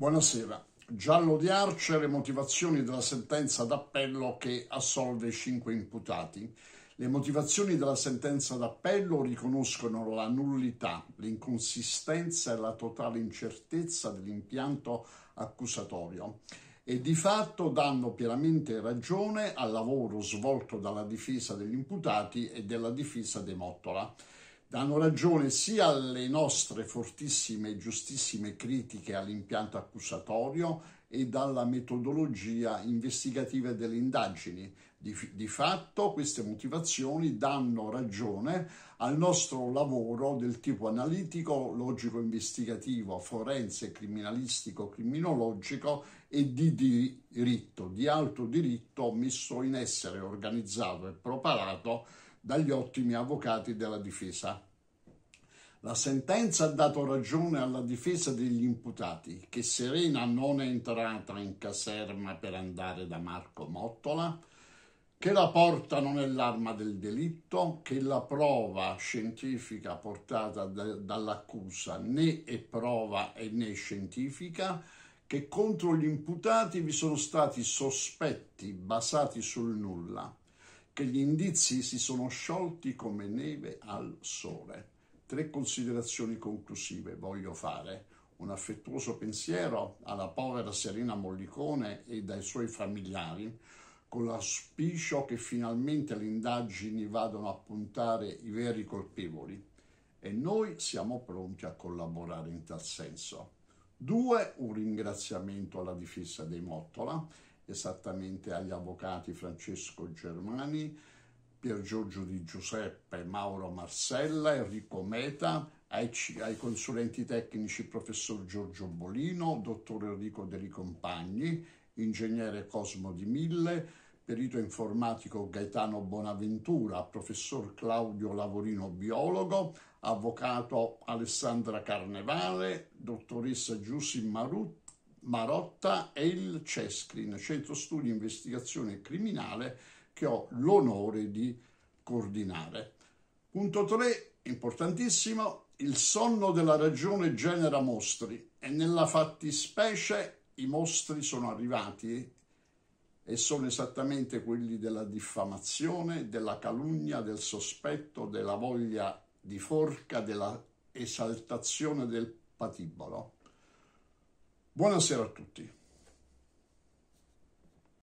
Buonasera. Giallo di Arce, le motivazioni della sentenza d'appello che assolve i cinque imputati. Le motivazioni della sentenza d'appello riconoscono la nullità, l'inconsistenza e la totale incertezza dell'impianto accusatorio e di fatto danno pienamente ragione al lavoro svolto dalla difesa degli imputati e della difesa dei Mottola danno ragione sia alle nostre fortissime e giustissime critiche all'impianto accusatorio e dalla metodologia investigativa delle indagini. Di, di, fatto queste motivazioni danno ragione al nostro lavoro del tipo analitico, logico-investigativo, forense, criminalistico, criminologico e di diritto, di alto diritto messo in essere, organizzato e preparato dagli ottimi avvocati della difesa. La sentenza ha dato ragione alla difesa degli imputati, che Serena non è entrata in caserma per andare da Marco Mottola, che la porta non è l'arma del delitto, che la prova scientifica portata dall'accusa né è prova né scientifica, che contro gli imputati vi sono stati sospetti basati sul nulla che gli indizi si sono sciolti come neve al sole. Tre considerazioni conclusive voglio fare. Un affettuoso pensiero alla povera Serena Mollicone e ai suoi familiari, con l'auspicio che finalmente le indagini vadano a puntare i veri colpevoli e noi siamo pronti a collaborare in tal senso. Due, un ringraziamento alla difesa dei Mottola esattamente agli avvocati Francesco Germani, Pier Giorgio Di Giuseppe, Mauro Marcella, Enrico Meta, ai, ai consulenti tecnici professor Giorgio Bolino, dottor Enrico De Ricompagni, ingegnere Cosmo Di Mille, perito informatico Gaetano Bonaventura, professor Claudio Lavorino biologo, avvocato Alessandra Carnevale, dottoressa Giussi Marutti, Marotta e il CESCRIN, Centro Studi Investigazione Criminale, che ho l'onore di coordinare. Punto 3, importantissimo, il sonno della ragione genera mostri e nella fattispecie i mostri sono arrivati e sono esattamente quelli della diffamazione, della calunnia, del sospetto, della voglia di forca, della esaltazione del patibolo. Buonasera a tutti.